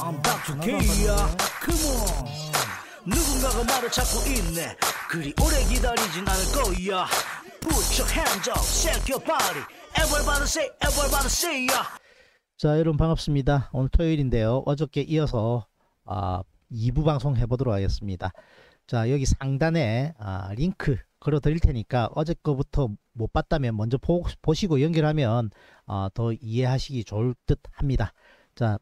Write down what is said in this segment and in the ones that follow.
I'm back to k Come on 누군가가 말을 찾고 있네 그리 오래 기다리진 않을 거야 Put your hands up, shake your body Everybody say, everybody say ya 자 여러분 반갑습니다 오늘 토요일인데요 어저께 이어서 아, 2부 방송 해보도록 하겠습니다 자 여기 상단에 아, 링크 걸어 드릴 테니까 어제 거부터 못 봤다면 먼저 보, 시고 연결하면 어, 더 이해하시기 좋을 듯 합니다. 자,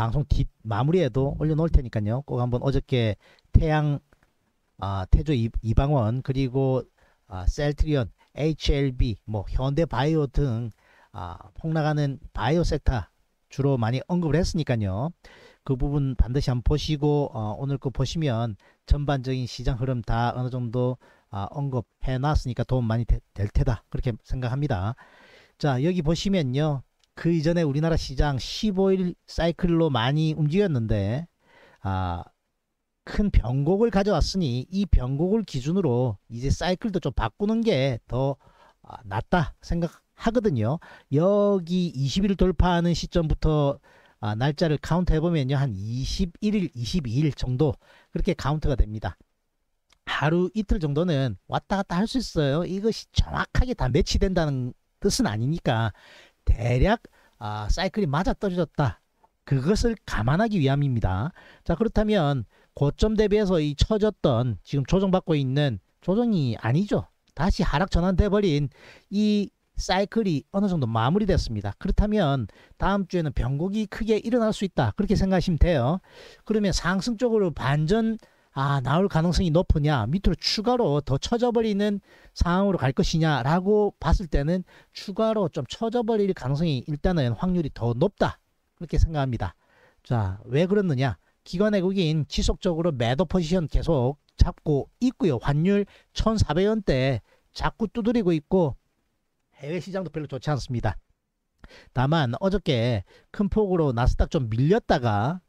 방송 뒷 마무리에도 올려놓을 테니까요. 꼭 한번 어저께 태양 아, 태조 이, 이방원 그리고 아, 셀트리온, HLB, 뭐 현대바이오 등 아, 폭락하는 바이오 섹터 주로 많이 언급을 했으니까요. 그 부분 반드시 한번 보시고 어, 오늘 거 보시면 전반적인 시장 흐름 다 어느 정도 아, 언급해 놨으니까 도움 많이 되, 될 테다 그렇게 생각합니다. 자 여기 보시면요 그 이전에 우리나라 시장 15일 사이클로 많이 움직였는데 아, 큰 변곡을 가져왔으니 이 변곡을 기준으로 이제 사이클도 좀 바꾸는 게더 아, 낫다 생각하거든요. 여기 20일 돌파하는 시점부터 아, 날짜를 카운트 해보면요. 한 21일, 22일 정도 그렇게 카운트가 됩니다. 하루 이틀 정도는 왔다 갔다 할 수 있어요. 이것이 정확하게 다 매치된다는 뜻은 아니니까 대략 아, 사이클이 맞아 떨어졌다. 그것을 감안하기 위함입니다. 자 그렇다면 고점 대비해서 이 쳐졌던 지금 조정받고 있는 조정이 아니죠. 다시 하락 전환돼버린 이 사이클이 어느 정도 마무리됐습니다. 그렇다면 다음 주에는 변곡이 크게 일어날 수 있다. 그렇게 생각하시면 돼요. 그러면 상승 쪽으로 반전 아 나올 가능성이 높으냐 밑으로 추가로 더 쳐져버리는 상황으로 갈 것이냐라고 봤을 때는 추가로 좀 쳐져버릴 가능성이 일단은 확률이 더 높다 그렇게 생각합니다 자 왜 그렇느냐 기관 외국인 지속적으로 매도 포지션 계속 잡고 있고요 환율 1400원대 자꾸 두드리고 있고 해외 시장도 별로 좋지 않습니다 다만 어저께 큰 폭으로 나스닥 좀 밀렸다가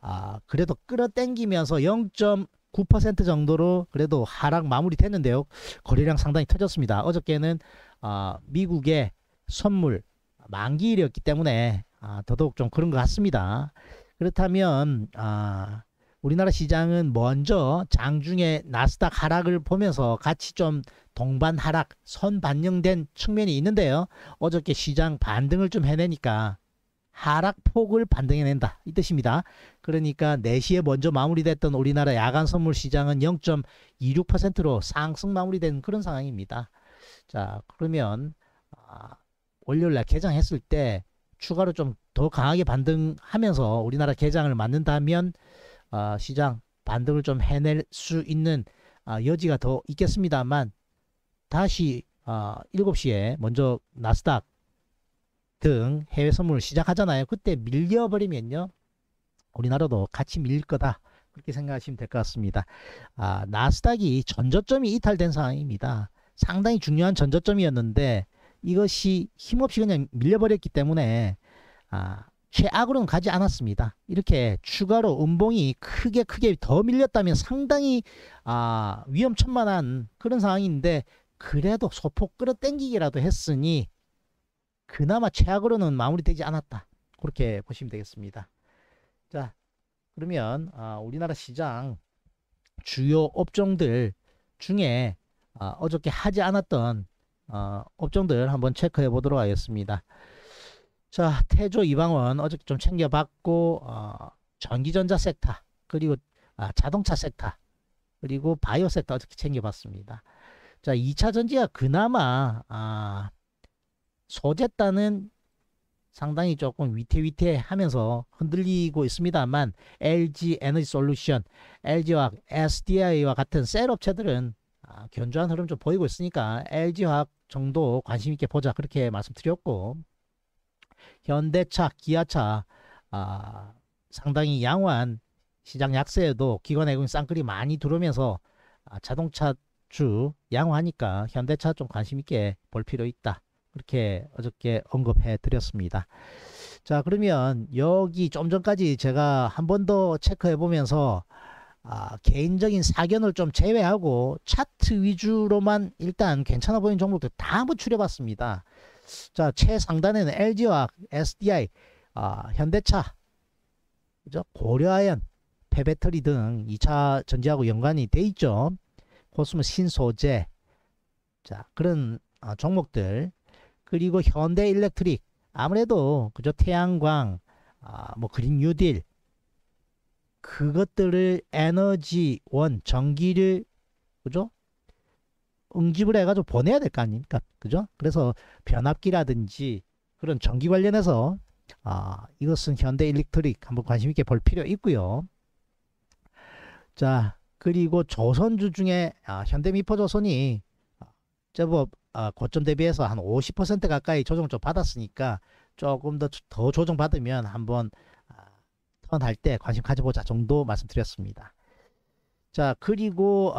아, 그래도 끌어당기면서 0.9% 정도로 그래도 하락 마무리됐는데요. 거래량 상당히 터졌습니다. 어저께는 아, 미국의 선물 만기일이었기 때문에 아, 더더욱 좀 그런 것 같습니다. 그렇다면 아, 우리나라 시장은 먼저 장중에 나스닥 하락을 보면서 같이 좀 동반 하락 선 반영된 측면이 있는데요. 어저께 시장 반등을 좀 해내니까 하락폭을 반등해낸다 이 뜻입니다. 그러니까 4시에 먼저 마무리됐던 우리나라 야간 선물 시장은 0.26%로 상승 마무리된 그런 상황입니다. 자 그러면 아, 월요일날 개장했을 때 추가로 좀 더 강하게 반등하면서 우리나라 개장을 맞는다면 아, 시장 반등을 좀 해낼 수 있는 아, 여지가 더 있겠습니다만 다시 아, 7시에 먼저 나스닥 등 해외 선물 시작하잖아요. 그때 밀려버리면요. 우리나라도 같이 밀릴 거다. 그렇게 생각하시면 될 것 같습니다. 아, 나스닥이 전저점이 이탈된 상황입니다. 상당히 중요한 전저점이었는데 이것이 힘없이 그냥 밀려버렸기 때문에 아, 최악으로는 가지 않았습니다. 이렇게 추가로 음봉이 크게 크게 더 밀렸다면 상당히 아, 위험천만한 그런 상황인데 그래도 소폭 끌어땡기기라도 했으니 그나마 최악으로는 마무리되지 않았다. 그렇게 보시면 되겠습니다. 자, 그러면 아, 우리나라 시장 주요 업종들 중에 아, 어저께 하지 않았던 어, 업종들 한번 체크해 보도록 하겠습니다. 자, 태조 이방원 어저께 좀 챙겨봤고 어, 전기전자 섹터 그리고 아, 자동차 섹터 그리고 바이오 섹터 어저께 챙겨봤습니다. 자, 2차 전지가 그나마 아, 소재단은 상당히 조금 위태위태하면서 흔들리고 있습니다만 LG 에너지 솔루션, LG화학, SDI와 같은 셀 업체들은 아, 견조한 흐름 좀 보이고 있으니까 LG화학 정도 관심 있게 보자 그렇게 말씀드렸고 현대차, 기아차 아, 상당히 양호한 시장 약세에도 기관 외국인 쌍끌이 많이 들어오면서 아, 자동차주 양호하니까 현대차 좀 관심 있게 볼 필요 있다. 그렇게 어저께 언급해 드렸습니다. 자 그러면 여기 좀 전까지 제가 한 번 더 체크해 보면서 아, 개인적인 사견을 좀 제외하고 차트 위주로만 일단 괜찮아 보이는 종목들 다 한번 추려봤습니다. 자 최상단에는 l g 화 SDI, 아, 현대차, 그죠? 고려아연, 폐배터리 등 2차 전지하고 연관이 돼 있죠. 코스모 신소재, 자 그런 아, 종목들 그리고 현대 일렉트릭 아무래도 그저 태양광 아, 뭐 그린 뉴딜 그것들을 에너지원 전기를 그죠 응집을 해가지고 보내야 될 거 아닙니까 그죠 그래서 변압기라든지 그런 전기 관련해서 아 이것은 현대 일렉트릭 한번 관심 있게 볼 필요 있고요 자 그리고 조선주 중에 아, 현대미포조선이 제법 아, 고점 대비해서 한 50% 가까이 조정 좀 받았으니까 조금 더, 더 조정받으면 한번 아, 턴할 때 관심 가져보자 정도 말씀드렸습니다. 자 그리고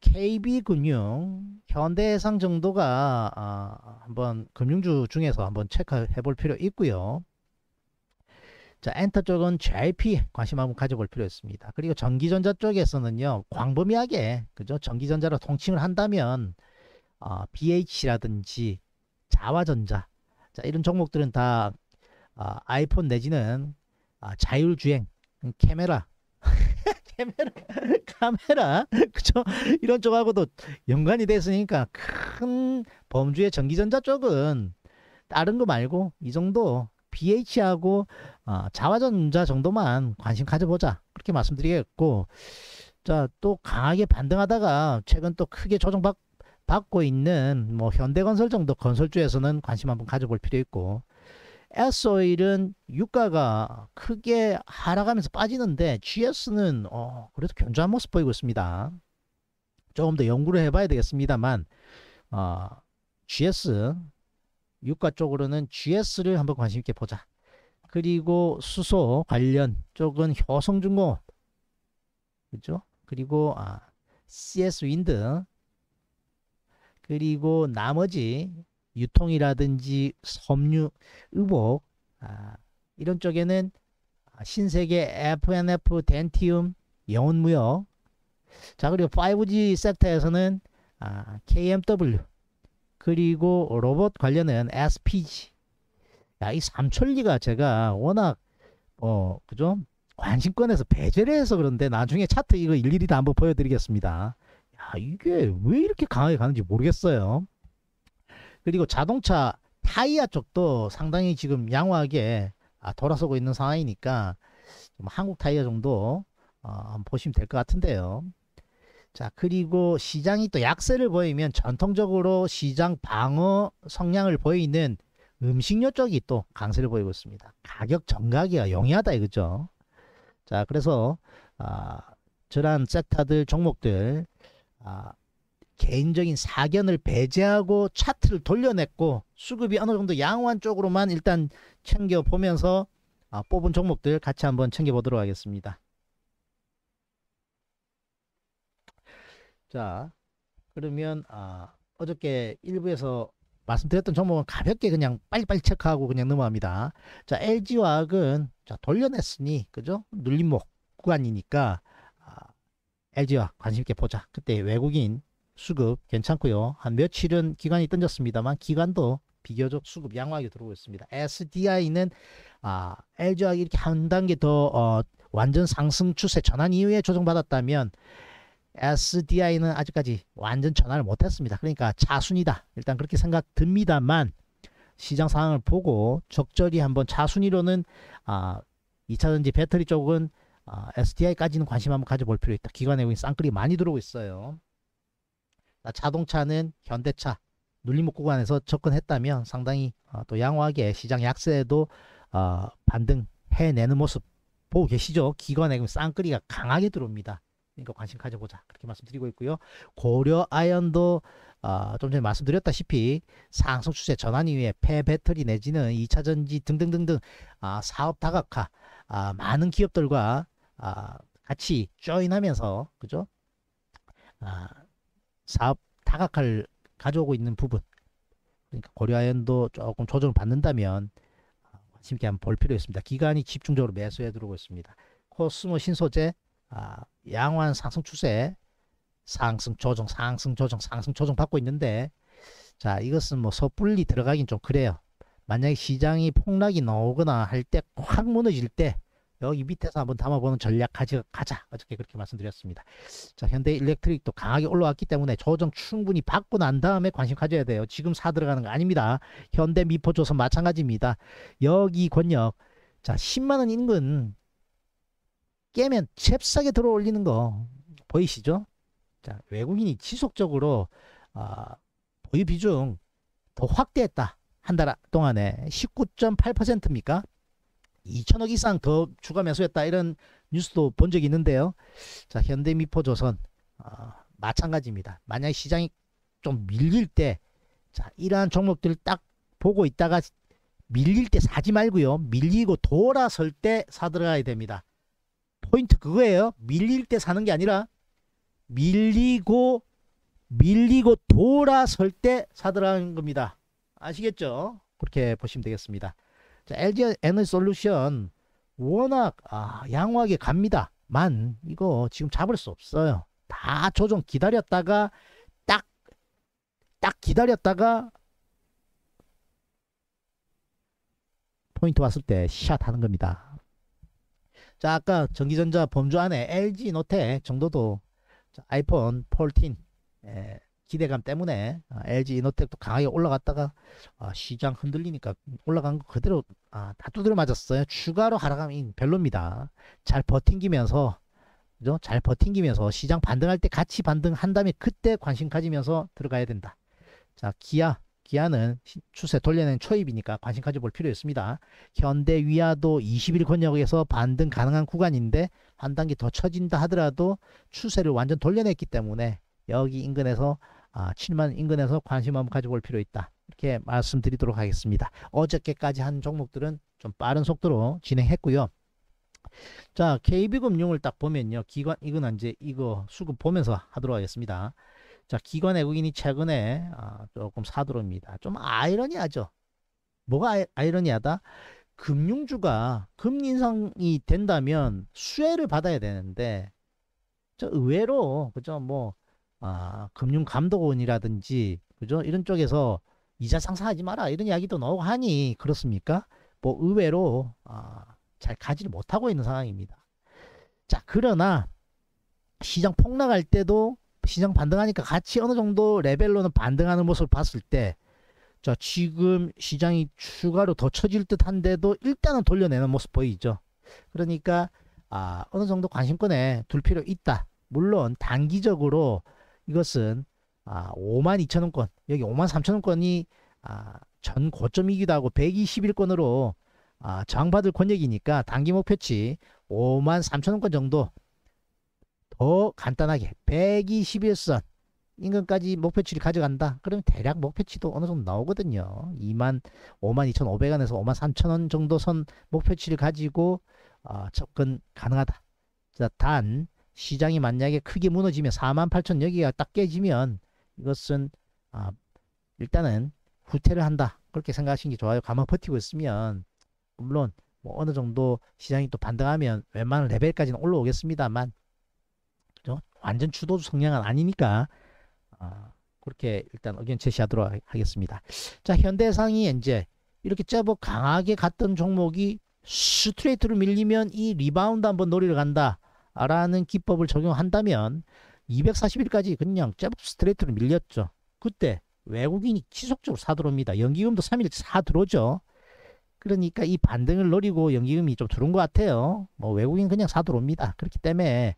KB금융 아, 현대해상 정도가 한번 금융주 중에서 한번 체크해 볼 필요 있고요. 자 엔터 쪽은 JP 관심 한번 가져볼 필요 있습니다. 그리고 전기전자 쪽에서는요 광범위하게 그죠 전기전자로 통칭을 한다면 어, 아, BH라든지 자화전자 자, 이런 종목들은 다 어, 아이폰 내지는 어, 자율주행 음, 카메라 카메라 카메라 그쵸 이런 쪽하고도 연관이 됐으니까 큰 범주의 전기전자 쪽은 다른 거 말고 이 정도 BH하고 어, 자화전자 정도만 관심 가져보자 그렇게 말씀드리겠고 자 또 강하게 반등하다가 최근 또 크게 조정받고 받고 있는 뭐 현대건설 정도 건설주에서는 관심 한번 가져볼 필요 있고 S오일은 유가가 크게 하락하면서 빠지는데 GS는 어 그래도 견조한 모습 보이고 있습니다. 조금 더 연구를 해봐야 되겠습니다만 어 GS 유가 쪽으로는 GS를 한번 관심 있게 보자. 그리고 수소 관련 쪽은 효성중공업 그죠? 그리고 아 CS 윈드 그리고 나머지 유통이라든지 섬유, 의복 아, 이런 쪽에는 신세계 FNF, 덴티움, 영혼무역 자 그리고 5G 섹터에서는 아, KMW 그리고 로봇 관련은 SPG 야, 이 삼천리가 제가 워낙 어 그죠 관심권에서 배제를 해서 그런데 나중에 차트 이거 일일이 다 한번 보여드리겠습니다. 야, 아, 이게 왜 이렇게 강하게 가는지 모르겠어요. 그리고 자동차 타이어 쪽도 상당히 지금 양호하게 아, 돌아서고 있는 상황이니까 한국 타이어 정도 어, 한번 보시면 될 것 같은데요. 자 그리고 시장이 또 약세를 보이면 전통적으로 시장 방어 성향을 보이는 음식료 쪽이 또 강세를 보이고 있습니다. 가격 정가기가 용이하다 이거죠. 자 그래서 아, 저런 섹터들 종목들 아, 개인적인 사견을 배제하고 차트를 돌려냈고 수급이 어느 정도 양호한 쪽으로만 일단 챙겨보면서 아, 뽑은 종목들 같이 한번 챙겨보도록 하겠습니다. 자 그러면 아, 어저께 일부에서 말씀드렸던 종목은 가볍게 그냥 빨리빨리 체크하고 그냥 넘어갑니다. 자 LG화학은 자, 돌려냈으니 그죠? 눌림목 구간이니까 LG와 관심있게 보자. 그때 외국인 수급 괜찮고요. 한 며칠은 기간이 던졌습니다만 기간도 비교적 수급 양호하게 들어오고 있습니다. SDI는 아, LG와 이렇게 한 단계 더 어, 완전 상승 추세 전환 이후에 조정받았다면 SDI는 아직까지 완전 전환을 못했습니다. 그러니까 차순이다. 일단 그렇게 생각 듭니다만 시장 상황을 보고 적절히 한번 차순위로는 아, 2차전지 배터리 쪽은 아, STI까지는 관심 한번 가져볼 필요 있다. 기관에 보니 쌍끌이 많이 들어오고 있어요. 자동차는 현대차 눌림목 구간에서 접근했다면 상당히 어, 또 양호하게 시장 약세에도 어, 반등해내는 모습 보고 계시죠? 기관에 쌍끌이가 강하게 들어옵니다. 그러니까 관심 가져보자 그렇게 말씀드리고 있고요. 고려 아연도 어, 좀 전에 말씀드렸다시피 상승 추세 전환 이후에 폐배터리 내지는 2차전지 등등등등 아, 사업 다각화 아, 많은 기업들과 아, 같이 j 인하면서 그죠? 아, 사업 다각화를 가져오고 있는 부분 그러니까 고려아연도 조금 조정을 받는다면 관심 있게 한번 볼 필요 있습니다. 기관이 집중적으로 매수해 들어오고 있습니다. 코스모 신소재 아, 양호한 상승 추세 상승 조정 상승 조정 상승 조정 받고 있는데 자 이것은 뭐 섣불리 들어가긴 좀 그래요. 만약에 시장이 폭락이 나오거나 할때확 무너질 때 여기 어, 밑에서 한번 담아보는 전략 가져, 가자. 어저께 그렇게 말씀드렸습니다. 자, 현대 일렉트릭도 강하게 올라왔기 때문에 조정 충분히 받고 난 다음에 관심 가져야 돼요. 지금 사 들어가는 거 아닙니다. 현대 미포조선 마찬가지입니다. 여기 권역, 자, 10만원 인근 깨면 잽싸게 들어 올리는 거 보이시죠? 자, 외국인이 지속적으로 어, 보유 비중 더 확대했다. 한 달 동안에 19.8%입니까? 2천억 이상 더 추가 매수했다 이런 뉴스도 본 적이 있는데요. 자 현대미포조선 어, 아, 마찬가지입니다. 만약 시장이 좀 밀릴 때 자, 이러한 종목들 을딱 보고 있다가 밀릴 때 사지 말고요. 밀리고 돌아설 때 사들어가야 됩니다. 포인트 그거예요. 밀릴 때 사는 게 아니라 밀리고 밀리고 돌아설 때 사들어가는 겁니다. 아시겠죠? 그렇게 보시면 되겠습니다. LG 에너솔루션 워낙 아, 양호하게 갑니다. 만 이거 지금 잡을 수 없어요. 다 조정 기다렸다가 딱 딱 기다렸다가 포인트 왔을 때 샷 하는 겁니다. 자 아까 전기전자 범주 안에 LG 노트 정도도 아이폰 14 에, 예, 기대감 때문에 아, LG 이노텍도 강하게 올라갔다가 아, 시장 흔들리니까 올라간 거 그대로 아, 다 두드려 맞았어요. 추가로 하락하면 별로입니다. 잘버틴기면서잘버틴기면서 시장 반등할 때 같이 반등한 다음에 그때 관심 가지면서 들어가야 된다. 자, 기아. 기아는 추세 돌려낸 초입이니까 관심 가져볼 필요 있습니다. 현대 위아도 20일 권역에서 반등 가능한 구간인데 한 단계 더 처진다 하더라도 추세를 완전 돌려냈기 때문에 여기 인근에서 아, 7만 인근에서 관심 한번 가져볼 필요 있다. 이렇게 말씀드리도록 하겠습니다. 어저께까지 한 종목들은 좀 빠른 속도로 진행했고요. 자, KB금융을 딱 보면요. 기관, 이건 이제 이거 수급 보면서 하도록 하겠습니다. 자, 기관 외국인이 최근에 아, 조금 사들어옵니다. 좀 아이러니하죠. 뭐가 아이, 아이러니하다? 금융주가 금리 인상이 된다면 수혜를 받아야 되는데, 저 의외로, 그죠? 뭐, 아, 금융감독원이라든지 그죠? 이런 쪽에서 이자 상사하지 마라 이런 이야기도 나오고 하니 그렇습니까? 뭐 의외로 아, 잘 가지를 못하고 있는 상황입니다. 자, 그러나 시장 폭락할 때도 시장 반등하니까 같이 어느 정도 레벨로는 반등하는 모습을 봤을 때 자, 지금 시장이 추가로 더 처질 듯한데도 일단은 돌려내는 모습 보이죠. 그러니까 아, 어느 정도 관심권에 둘 필요 있다. 물론 단기적으로 이것은 아, 5만 2천 원권 여기 5만 3천 원권이 아, 전 고점이기도 하고 1 2 1권으로 아, 저항받을 권역이니까 단기 목표치 5만 3천 원권 정도 더 간단하게 121선 인근까지 목표치를 가져간다. 그러면 대략 목표치도 어느 정도 나오거든요. 2만 5만 2,500원에서 5만 3천 원 정도 선 목표치를 가지고 어, 접근 가능하다. 자, 단 시장이 만약에 크게 무너지면 4만 8천 여기가 딱 깨지면 이것은 아, 일단은 후퇴를 한다. 그렇게 생각하시는 게 좋아요. 가만 버티고 있으면 물론 뭐 어느 정도 시장이 또 반등하면 웬만한 레벨까지는 올라오겠습니다만 그죠? 완전 주도주 성향은 아니니까 아, 그렇게 일단 의견 제시하도록 하겠습니다. 자 현대상이 이제 이렇게 제법 강하게 갔던 종목이 스트레이트로 밀리면 이 리바운드 한번 노리러 간다. 라는 기법을 적용한다면 240일까지 그냥 잽업 스트레이트로 밀렸죠. 그때 외국인이 지속적으로 사들어옵니다. 연기금도 3일째 사들어오죠. 그러니까 이 반등을 노리고 연기금이 좀 들어온 것 같아요. 뭐 외국인 그냥 사들어옵니다. 그렇기 때문에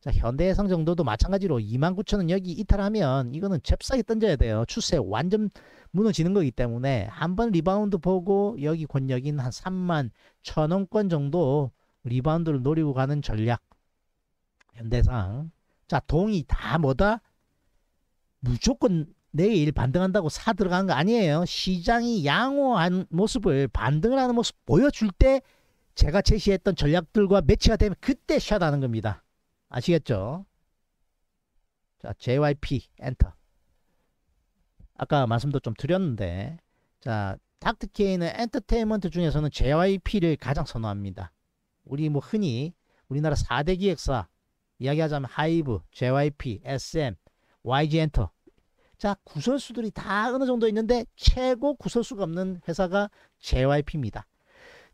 자, 현대해상 정도도 마찬가지로 29,000원 여기 이탈하면 이거는 잽싸게 던져야 돼요. 추세 완전 무너지는 거기 때문에 한번 리바운드 보고 여기 권역인 한 3만 1,000원권 정도 리바운드를 노리고 가는 전략 현대상. 자, 동이 다 뭐다? 무조건 내일 반등한다고 사 들어간 거 아니에요. 시장이 양호한 모습을 반등을 하는 모습 보여줄 때 제가 제시했던 전략들과 매치가 되면 그때 샷하는 겁니다. 아시겠죠? 자, JYP 엔터. 아까 말씀도 좀 드렸는데 자, 닥트 케이는 엔터테인먼트 중에서는 JYP를 가장 선호합니다. 우리 뭐 흔히 우리나라 4대 기획사 이야기하자면 하이브, JYP, SM, YG 엔터 자 구설수들이 다 어느 정도 있는데 최고 구설수가 없는 회사가 JYP입니다.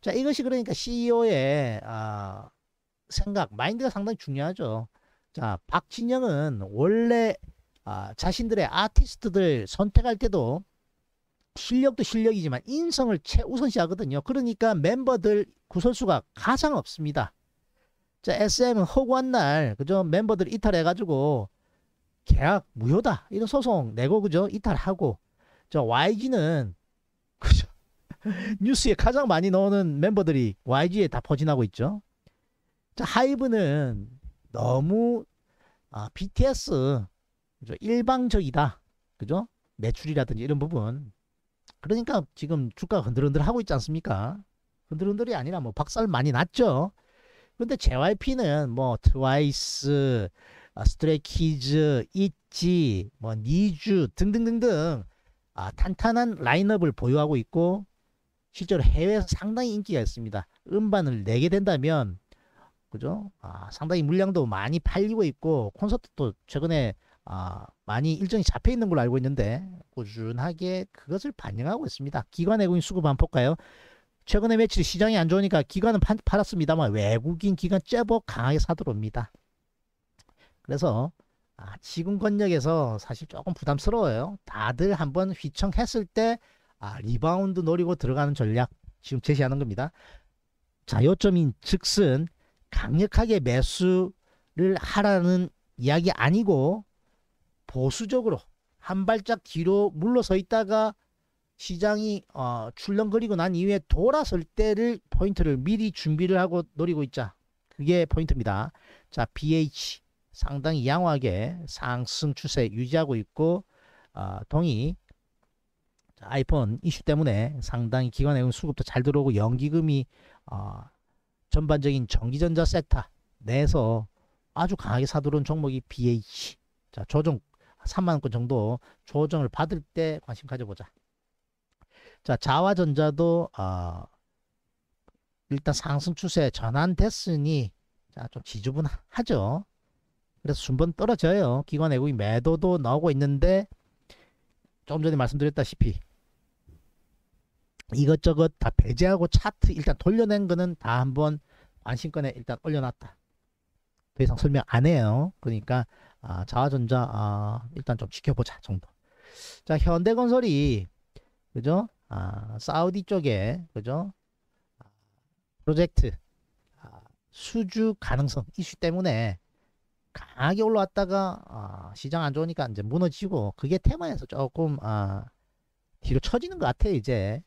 자 이것이 그러니까 CEO의 어, 아, 생각, 마인드가 상당히 중요하죠. 자 박진영은 원래 어, 자신들의 아티스트들 선택할 때도 실력도 실력이지만 인성을 최우선시하거든요. 그러니까 멤버들 구설수가 가장 없습니다. 자, SM은 허구한 날, 그죠? 멤버들 이탈해가지고 계약 무효다. 이런 소송 내고, 그죠? 이탈하고. 저 YG는, 그죠? 뉴스에 가장 많이 나오는 멤버들이 YG에 다퍼진하고 있죠. 자, 하이브는 너무, 아, BTS, 그죠? 일방적이다. 그죠? 매출이라든지 이런 부분. 그러니까 지금 주가가 흔들흔들 하고 있지 않습니까? 흔들흔들이 아니라 뭐 박살 많이 났죠. 그런데 JYP는 뭐 트와이스, 아, 스트레이키즈, 있지, 뭐 니즈 등등등등 아, 탄탄한 라인업을 보유하고 있고 실제로 해외에서 상당히 인기가 있습니다. 음반을 내게 된다면 그죠? 아, 상당히 물량도 많이 팔리고 있고 콘서트도 최근에 아, 많이 일정이 잡혀 있는 걸로 알고 있는데 꾸준하게 그것을 반영하고 있습니다. 기관 외국인 수급 반포가요 최근에 며칠 시장이 안 좋으니까 기관은 파, 팔았습니다만 외국인 기관 제법 강하게 사들어옵니다. 그래서 아, 지금 권역에서 사실 조금 부담스러워요. 다들 한번 휘청했을 때 아, 리바운드 노리고 들어가는 전략 지금 제시하는 겁니다. 자, 요점인 즉슨 강력하게 매수를 하라는 이야기 아니고 보수적으로 한 발짝 뒤로 물러서 있다가 시장이 어, 출렁거리고 난 이후에 돌아설 때를 포인트를 미리 준비를 하고 노리고 있자. 그게 포인트입니다. 자, BH 상당히 양호하게 상승 추세 유지하고 있고 어, 동이 아이폰 이슈 때문에 상당히 기관의 수급도 잘 들어오고 연기금이 어, 전반적인 전기전자 섹터 내에서 아주 강하게 사들어 종목이 BH 자 조정 3만원권 정도 조정을 받을 때 관심 가져보자 자, 자화전자도 어, 일단 상승 추세에 전환됐으니 자, 좀 지저분하죠. 그래서 순번 떨어져요. 기관 외국인 매도도 나오고 있는데 조금 전에 말씀드렸다시피 이것저것 다 배제하고 차트 일단 돌려낸 거는 다 한번 안심권에 일단 올려놨다. 더 이상 설명 안 해요. 그러니까 아, 자화전자 아, 일단 좀 지켜보자 정도. 자 현대건설이 그죠? 아, 사우디 쪽에 그죠? 아, 프로젝트 아, 수주 가능성 이슈 때문에 강하게 올라왔다가 아, 시장 안 좋으니까 이제 무너지고 그게 테마에서 조금 아, 뒤로 처지는 것 같아요 이제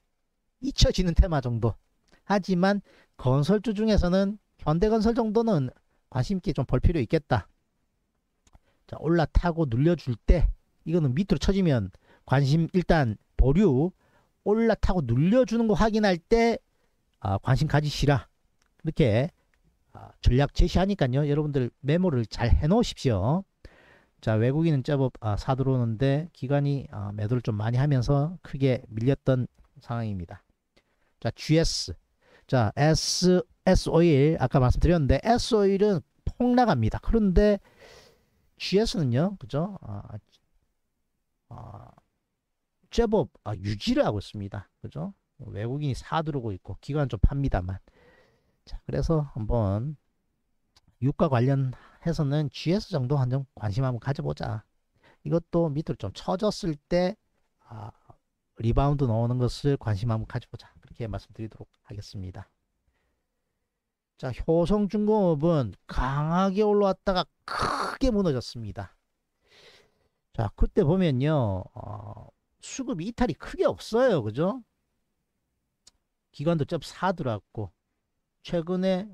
잊혀지는 테마 정도 하지만 건설주 중에서는 현대건설 정도는 관심 있게 좀 볼 필요 있겠다 자 올라타고 눌려줄 때 이거는 밑으로 쳐지면 관심 일단 보류 올라타고 눌려주는 거 확인할 때 아, 관심 가지시라 이렇게 아, 전략 제시하니까요 여러분들 메모를 잘 해놓으십시오 자 외국인은 제법 아, 사들어오는데 기관이 아, 매도를 좀 많이 하면서 크게 밀렸던 상황입니다 자 GS 자 S S 오일 아까 말씀드렸는데 S 오일은 폭락합니다 그런데 GS는요 그죠 아, 아, 국제법 아, 유지를 하고 있습니다. 그죠? 외국인이 사들어오고 있고 기관 좀 팝니다만. 자, 그래서 한번 유가 관련해서는 GS 정도 한정 관심 한번 가져보자. 이것도 밑으로 좀 쳐졌을 때 아, 리바운드 넣오는 것을 관심 한번 가져보자. 그렇게 말씀드리도록 하겠습니다. 자, 효성중공업은 강하게 올라왔다가 크게 무너졌습니다. 자, 그때 보면요. 어, 수급 이탈이 크게 없어요. 그죠? 기관도 좀 사들었고 최근에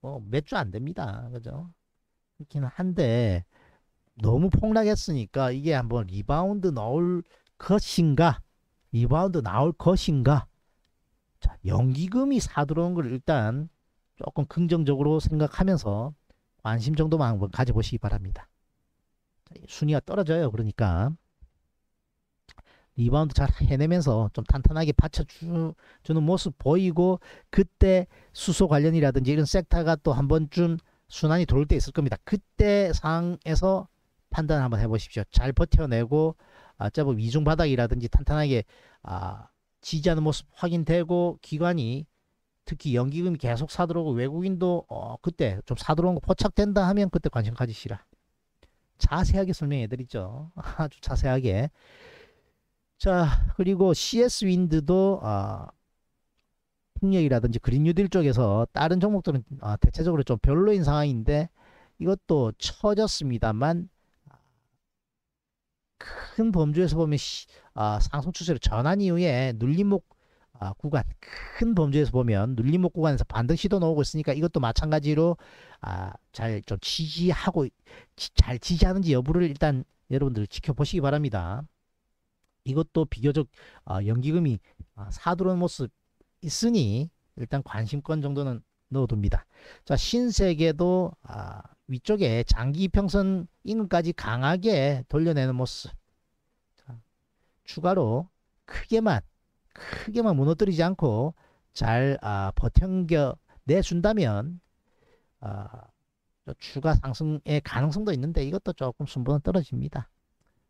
뭐몇주 안 됩니다. 그죠? 그렇긴 한데 너무 폭락했으니까 이게 한번 리바운드 나올 것인가? 리바운드 나올 것인가? 자, 연기금이 사들어온 걸 일단 조금 긍정적으로 생각하면서 관심 정도만 한번 가져보시기 바랍니다. 순위가 떨어져요. 그러니까 리바운드 잘 해내면서 좀 탄탄하게 받쳐주는 모습 보이고 그때 수소 관련이라든지 이런 섹터가 또 한 번쯤 순환이 돌 때 있을 겁니다. 그때 상황에서 판단 한번 해보십시오. 잘 버텨내고 아, 제법 위중 바닥이라든지 탄탄하게 아, 지지하는 모습 확인되고 기관이 특히 연기금이 계속 사들어오고 외국인도 어, 그때 좀 사들어온 거 포착된다 하면 그때 관심 가지시라. 자세하게 설명해드리죠. 아주 자세하게. 자, 그리고 CS 윈드도 아, 풍력이라든지 그린뉴딜 쪽에서 다른 종목들은 아, 대체적으로 좀 별로인 상황인데 이것도 처졌습니다만 큰 범주에서 보면 시, 아, 상승 추세로 전환 이후에 눌림목 아, 구간 큰 범주에서 보면 눌림목 구간에서 반등 시도 나오고 있으니까 이것도 마찬가지로 아, 잘 좀 지지하고 지, 잘 지지하는지 여부를 일단 여러분들 지켜보시기 바랍니다. 이것도 비교적 아, 연기금이 아, 사두어 모습 있으니 일단 관심권 정도는 넣어둡니다. 자 신세계도 아, 위쪽에 장기 평선 인근까지 강하게 돌려내는 모습 자, 추가로 크게만 크게만 무너뜨리지 않고 잘 아, 버텨 내준다면 아, 추가 상승의 가능성도 있는데 이것도 조금 순번은 떨어집니다.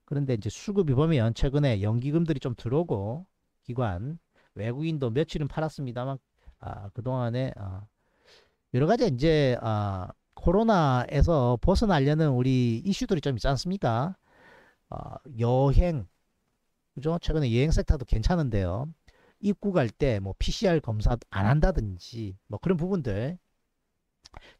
그런데 이제 수급이 보면 최근에 연기금들이 좀 들어오고 기관 외국인도 며칠은 팔았습니다만 아, 그동안에 아, 여러 가지 이제 아, 코로나에서 벗어나려는 우리 이슈들이 좀 있지 않습니까? 아, 여행 그죠? 최근에 여행 섹터도 괜찮은데요. 입국할 때 뭐 PCR 검사 안 한다든지 뭐 그런 부분들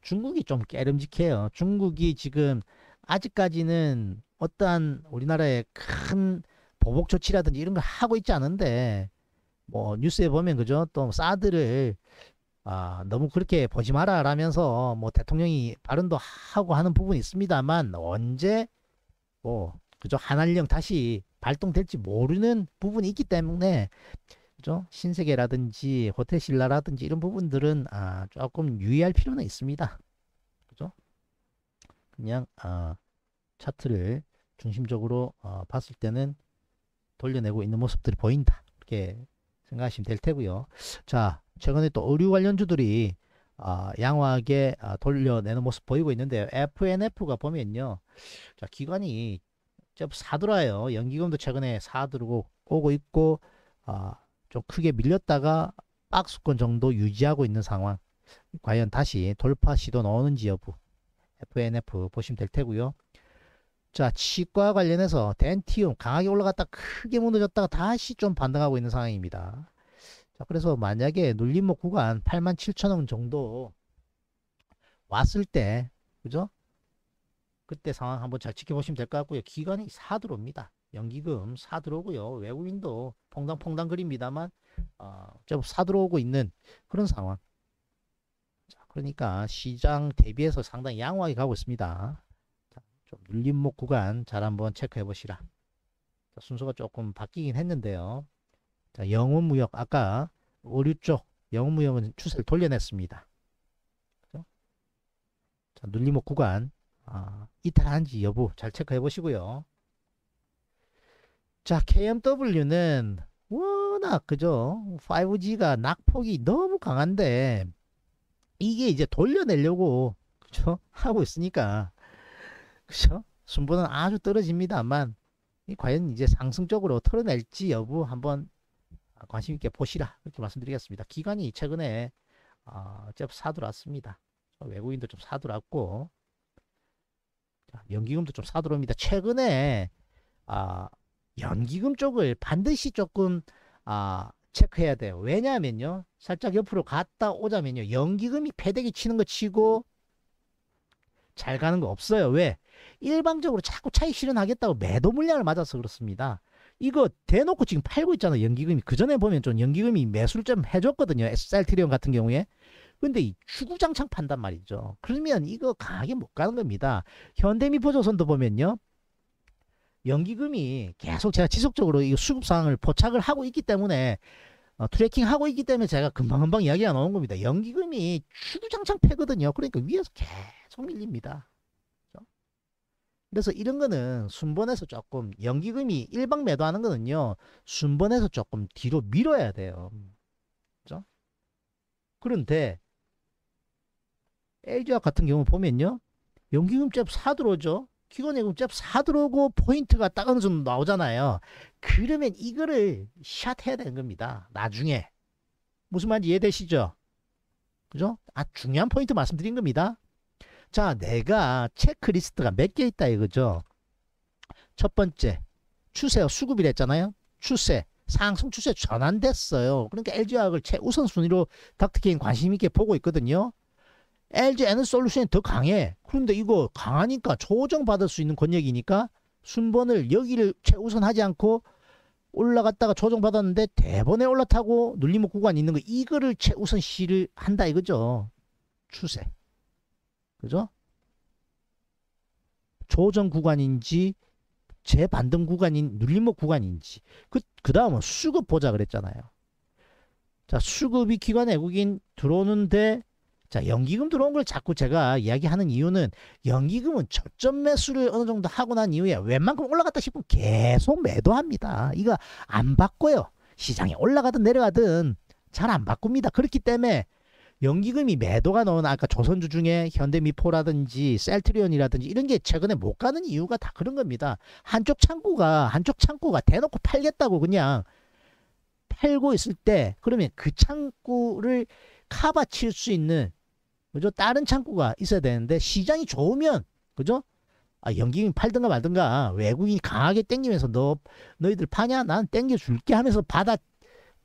중국이 좀 깨름직해요. 중국이 지금 아직까지는 어떠한 우리나라의 큰 보복 조치라든지 이런 걸 하고 있지 않은데 뭐 뉴스에 보면 그죠 또 사드를 아 너무 그렇게 보지 마라 라면서 뭐 대통령이 발언도 하고 하는 부분이 있습니다만 언제 뭐 그죠 한알령 다시 발동될지 모르는 부분이 있기 때문에 그죠 신세계라든지 호텔신라라든지 이런 부분들은 아 조금 유의할 필요는 있습니다 그죠 그냥 아 차트를 중심적으로 어, 봤을 때는 돌려내고 있는 모습들이 보인다. 이렇게 생각하시면 될 테고요. 자, 최근에 또 의류 관련주들이 어, 양호하게 어, 돌려내는 모습 보이고 있는데요. FNF가 보면요. 자, 기관이 좀 사들어요. 연기금도 최근에 사들고 오고 있고 아, 좀 크게 밀렸다가 박수권 정도 유지하고 있는 상황. 과연 다시 돌파 시도 넣는지 여부 FNF 보시면 될 테고요. 자, 치과 관련해서 덴티움 강하게 올라갔다 크게 무너졌다가 다시 좀 반등하고 있는 상황입니다. 자, 그래서 만약에 눌림목 구간 8만 7천 원 정도 왔을 때, 그죠? 그때 상황 한번 잘 지켜보시면 될 것 같고요. 기간이 4 들어옵니다. 연기금 4 들어오고요. 외국인도 퐁당퐁당 그립니다만, 어, 좀4 들어오고 있는 그런 상황. 자, 그러니까 시장 대비해서 상당히 양호하게 가고 있습니다. 좀 눌림목 구간 잘 한번 체크해 보시라. 순서가 조금 바뀌긴 했는데요. 자, 영혼무역 아까 오류 쪽 영혼무역은 추세를 돌려냈습니다. 그렇죠? 자, 눌림목 구간 아, 이탈한지 여부 잘 체크해 보시고요. 자 KMW는 워낙 그죠 5G가 낙폭이 너무 강한데 이게 이제 돌려내려고 그죠 하고 있으니까 그죠? 순보는 아주 떨어집니다만 과연 이제 상승적으로 털어낼지 여부 한번 아, 관심 있게 보시라 이렇게 말씀드리겠습니다. 기관이 최근에 어, 좀 사들어왔습니다. 외국인도 좀 사들어왔고 연기금도 좀 사들어옵니다. 최근에 아, 연기금 쪽을 반드시 조금 아, 체크해야 돼요. 왜냐하면요. 살짝 옆으로 갔다 오자면요. 연기금이 패대기 치는 거 치고 잘 가는 거 없어요. 왜? 일방적으로 자꾸 차익 실현하겠다고 매도 물량을 맞아서 그렇습니다. 이거 대놓고 지금 팔고 있잖아 연기금이 그 전에 보면 좀 연기금이 매수를 좀 해줬거든요 SR 트리온 같은 경우에 근데 이 추구장창 판단 말이죠 그러면 이거 강하게 못 가는 겁니다 현대미포조선도 보면요 연기금이 계속 제가 지속적으로 이 수급 상황을 포착을 하고 있기 때문에 어, 트래킹 하고 있기 때문에 제가 금방금방 이야기가 나온 겁니다 연기금이 추구장창 패거든요 그러니까 위에서 계속 밀립니다 그래서 이런 거는 순번에서 조금 연기금이 일방 매도하는 거는요 순번에서 조금 뒤로 밀어야 돼요 그죠? 그런데 LG와 같은 경우 보면요 연기금 잽4 들어오죠 기관예금 잽4 들어오고 포인트가 딱 어느 정도 나오잖아요 그러면 이거를 샷 해야 되는 겁니다 나중에 무슨 말인지 이해되시죠 그죠? 아 중요한 포인트 말씀드린 겁니다 자, 내가 체크리스트가 몇 개 있다 이거죠. 첫 번째, 추세가 수급이랬잖아요. 추세, 상승 추세 전환됐어요. 그러니까 LG화학을 최우선순위로 닥터케인 관심 있게 보고 있거든요. LG 에너솔루션이 더 강해. 그런데 이거 강하니까 조정받을 수 있는 권역이니까 순번을 여기를 최우선하지 않고 올라갔다가 조정받았는데 대번에 올라타고 눌림목 구간이 있는 거 이거를 최우선시를 한다 이거죠. 추세. 그죠? 조정 구간인지 재반등 구간인 눌림목 구간인지 그, 그 다음은 수급 보자 그랬잖아요. 자 수급이 기관 외국인 들어오는데 자 연기금 들어온 걸 자꾸 제가 이야기하는 이유는 연기금은 저점 매수를 어느 정도 하고 난 이후에 웬만큼 올라갔다 싶으면 계속 매도합니다. 이거 안 바꿔요. 시장에 올라가든 내려가든 잘 안 바꿉니다. 그렇기 때문에 연기금이 매도가 넣은 아까 조선주 중에 현대미포라든지 셀트리온이라든지 이런 게 최근에 못 가는 이유가 다 그런 겁니다. 한쪽 창고가 한쪽 창고가 대놓고 팔겠다고 그냥 팔고 있을 때 그러면 그 창고를 카바 칠수 있는 그죠? 다른 창고가 있어야 되는데 시장이 좋으면 그죠? 아, 연기금 팔든가 말든가 외국인이 강하게 땡기면서 너 너희들 파냐? 난 땡겨줄게 하면서 받아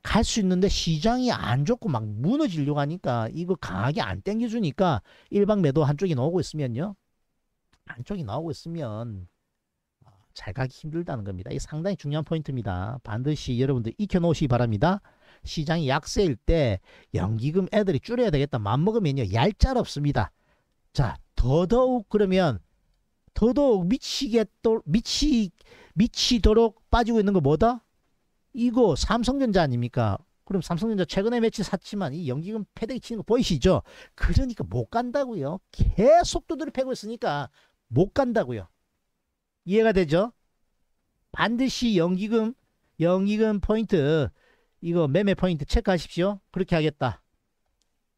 갈수 있는데 시장이 안 좋고 막 무너지려고 하니까 이거 강하게 안 땡겨주니까 일방 매도 한쪽이 나오고 있으면요. 한쪽이 나오고 있으면 잘 가기 힘들다는 겁니다. 이 상당히 중요한 포인트입니다. 반드시 여러분들 익혀놓으시기 바랍니다. 시장이 약세일 때 연기금 애들이 줄여야 되겠다. 맘먹으면요. 얄짤 없습니다. 자, 더더욱 그러면 더더욱 미치겠도 미치 미치도록 빠지고 있는 거 뭐다? 이거 삼성전자 아닙니까? 그럼 삼성전자 최근에 며칠 샀지만 이 연기금 패대기 치는 거 보이시죠? 그러니까 못 간다고요. 계속 두드려 패고 있으니까 못 간다고요. 이해가 되죠? 반드시 연기금 연기금 포인트 이거 매매 포인트 체크하십시오. 그렇게 하겠다.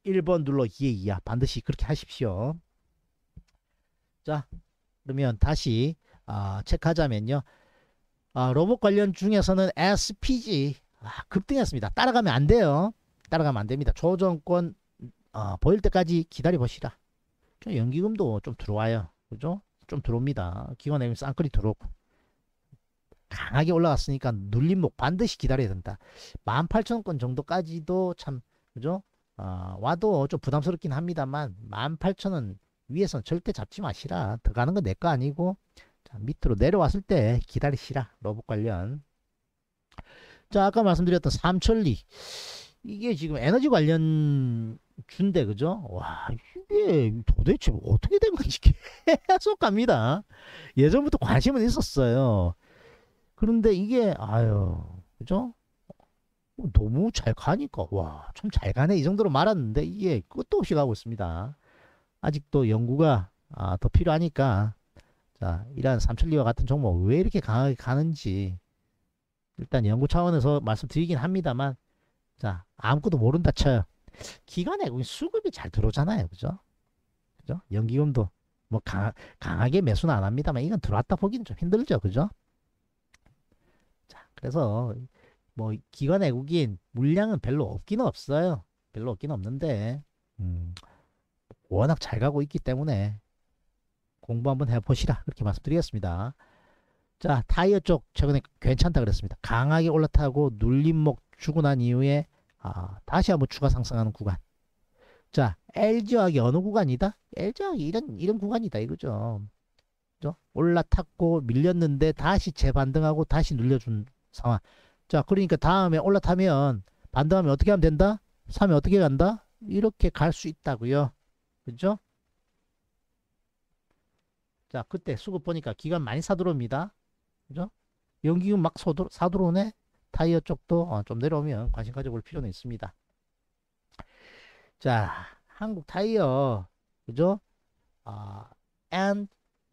1번 눌러 예, 이야 반드시 그렇게 하십시오. 자 그러면 다시 아, 체크하자면요. 어, 로봇 관련 중에서는 SPG 아, 급등했습니다. 따라가면 안 돼요. 따라가면 안 됩니다. 조정권 어, 보일 때까지 기다려 보시라. 연기금도 좀 들어와요. 그죠? 좀 들어옵니다. 기관에 쌍끌이 들어오고 강하게 올라갔으니까 눌림목 반드시 기다려야 된다. 1 8 0 0 0원권 정도까지도 참 그죠? 어, 와도 좀 부담스럽긴 합니다만 18,000원 위에선 절대 잡지 마시라. 더가는건 내 거 아니고 밑으로 내려왔을 때 기다리시라. 로봇 관련. 자, 아까 말씀드렸던 삼천리. 이게 지금 에너지 관련 준대, 그죠? 와, 이게 도대체 어떻게 된 건지 계속 갑니다. 예전부터 관심은 있었어요. 그런데 이게, 아유, 그죠? 뭐 너무 잘 가니까, 와, 참 잘 가네. 이 정도로 말았는데, 이게 끝도 없이 가고 있습니다. 아직도 연구가 아, 더 필요하니까 자, 이러한 삼천리와 같은 종목 왜 이렇게 강하게 가는지 일단 연구 차원에서 말씀드리긴 합니다만 자, 아무것도 모른다 쳐요. 기간에 수급이 잘 들어오잖아요. 그죠? 그죠? 연기금도 뭐 강, 강하게 매수는 안 합니다만 이건 들어왔다 보기는 좀 힘들죠. 그죠? 자, 그래서 뭐 기관 외국인 물량은 별로 없기는 없어요. 별로 없긴 없는데 음, 워낙 잘 가고 있기 때문에 공부 한번 해보시라 그렇게 말씀드리겠습니다. 자 타이어 쪽 최근에 괜찮다 그랬습니다. 강하게 올라타고 눌림목 주고 난 이후에 아, 다시 한번 추가 상승하는 구간. 자 LG화학이 어느 구간이다? LG화학이 이런 이런 구간이다 이거죠. 그죠? 올라탔고 밀렸는데 다시 재반등하고 다시 눌려준 상황. 자 그러니까 다음에 올라타면 반등하면 어떻게 하면 된다? 사면 어떻게 간다? 이렇게 갈 수 있다고요. 그죠? 자, 그때 수급 보니까 기관 많이 사들어옵니다. 그죠? 연기금 막 서도, 사들어오네? 타이어 쪽도 어, 좀 내려오면 관심 가져볼 필요는 있습니다. 자, 한국 타이어, 그죠? 아, and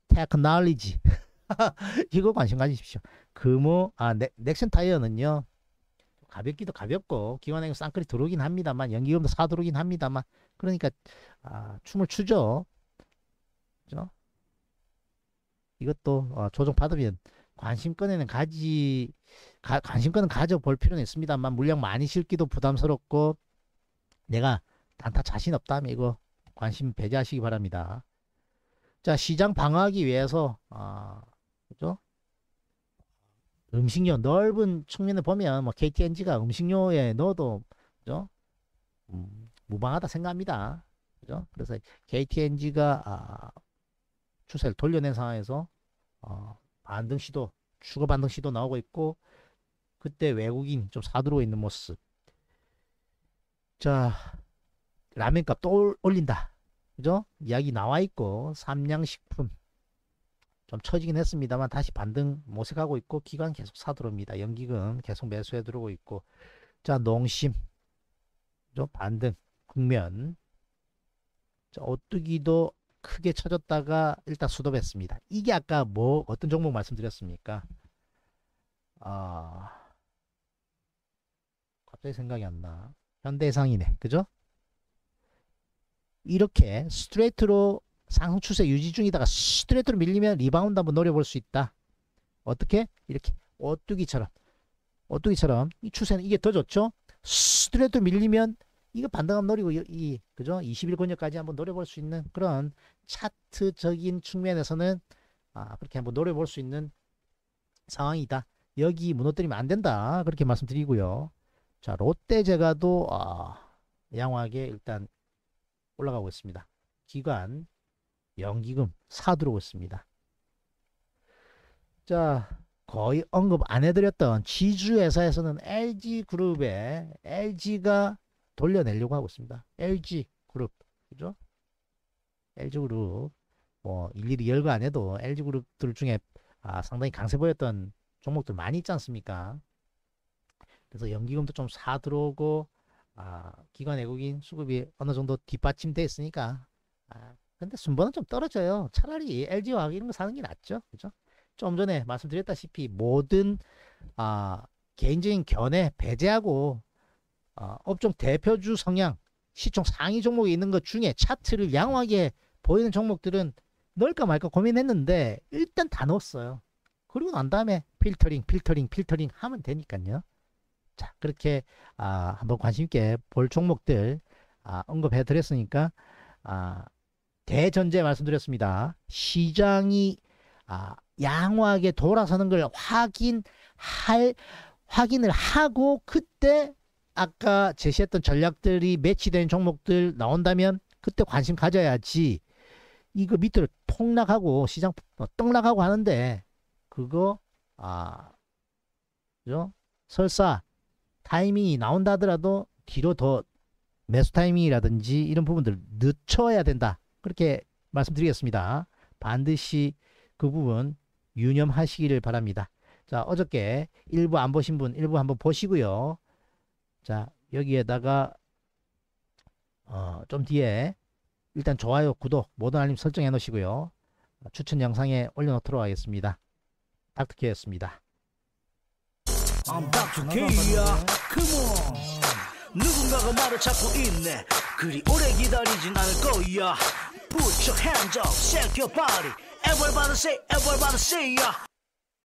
technology. 이거 관심 가지십시오. 금호, 아, 넥, 넥슨 타이어는요, 가볍기도 가볍고, 기관행위 쌍끌이 들어오긴 합니다만, 연기금도 사들어오긴 합니다만, 그러니까, 아, 춤을 추죠. 그죠? 이것도 어, 조정 받으면 관심권에는 가지 가, 관심권은 가져볼 필요는 있습니다만 물량 많이 실기도 부담스럽고 내가 단타 자신 없다면 이거 관심 배제하시기 바랍니다. 자 시장 방어하기 위해서 아 그죠? 음식료 넓은 측면에 보면 뭐 KTNG가 음식료에 넣어도 그죠? 음, 무방하다 생각합니다. 그죠? 그래서 KTNG가 아, 추세를 돌려낸 상황에서 어, 반등 시도 추가 반등 시도 나오고 있고 그때 외국인 좀 사들어 있는 모습 자 라면 값또 올린다 그죠 이야기 나와 있고 삼양식품 좀 처지긴 했습니다만 다시 반등 모색하고 있고 기간 계속 사들어옵니다 연기금 계속 매수해 들어오고 있고 자 농심 그죠? 반등 국면 자 오뚜기도 크게 쳐졌다가 일단 수도했습니다. 이게 아까 뭐 어떤 종목 말씀드렸습니까? 아 갑자기 생각이 안 나. 현대상이네. 그죠? 이렇게 스트레이트로 상승 추세 유지 중이다가 스트레이트로 밀리면 리바운드 한번 노려볼 수 있다. 어떻게? 이렇게 어뚜기처럼어뚜기처럼이 추세는 이게 더 좋죠? 스트레이트로 밀리면 이거 반등함 노리고 이, 이 그죠? 2 1 권역까지 한번 노려볼 수 있는 그런 차트적인 측면에서는 아, 그렇게 한번 노려볼 수 있는 상황이다. 여기 무너뜨리면 안 된다. 그렇게 말씀드리고요. 자, 롯데 제가도 아, 양호하게 일단 올라가고 있습니다. 기관 연기금 사 들어오고 있습니다. 자, 거의 언급 안 해드렸던 지주회사에서는 l g 그룹에 LG가 돌려내려고 하고 있습니다. LG 그룹, 그죠? LG 그룹, 뭐, 일일이 열거 안 해도 LG 그룹들 중에 아, 상당히 강세 보였던 종목들 많이 있지 않습니까? 그래서 연기금도 좀 사 들어오고, 아, 기관 외국인 수급이 어느 정도 뒷받침돼 있으니까, 아, 근데 순번은 좀 떨어져요. 차라리 LG화학 이런 거 사는 게 낫죠. 그죠? 좀 전에 말씀드렸다시피 모든, 아, 개인적인 견해 배제하고 어, 업종 대표주 성향, 시총 상위 종목에 있는 것 중에 차트를 양호하게 보이는 종목들은 넣을까 말까 고민했는데 일단 다 넣었어요. 그리고 난 다음에 필터링, 필터링, 필터링 하면 되니까요. 자, 그렇게 아, 한번 관심 있게 볼 종목들 아, 언급해 드렸으니까 아, 대전제 말씀드렸습니다. 시장이 아, 양호하게 돌아서는 걸 확인할 확인을 하고 그때 아까 제시했던 전략들이 매치된 종목들 나온다면 그때 관심 가져야지 이거 밑으로 폭락하고 시장 뭐 떡락하고 하는데 그거 아 그죠? 설사 타이밍이 나온다 하더라도 뒤로 더 매수 타이밍이라든지 이런 부분들 늦춰야 된다 그렇게 말씀드리겠습니다 반드시 그 부분 유념하시기를 바랍니다 자 어저께 일부 안 보신 분 일부 한번 보시고요 자 여기에다가 어, 좀 뒤에 일단 좋아요 구독 모든 알림 설정해 놓으시고요 추천 영상에 올려놓도록 하겠습니다 닥터케였습니다 누군가가 나를 찾고 있네 그리 오래 기다리진 않을 거야 Put your hands up, shake your body Everybody say, everybody say yeah.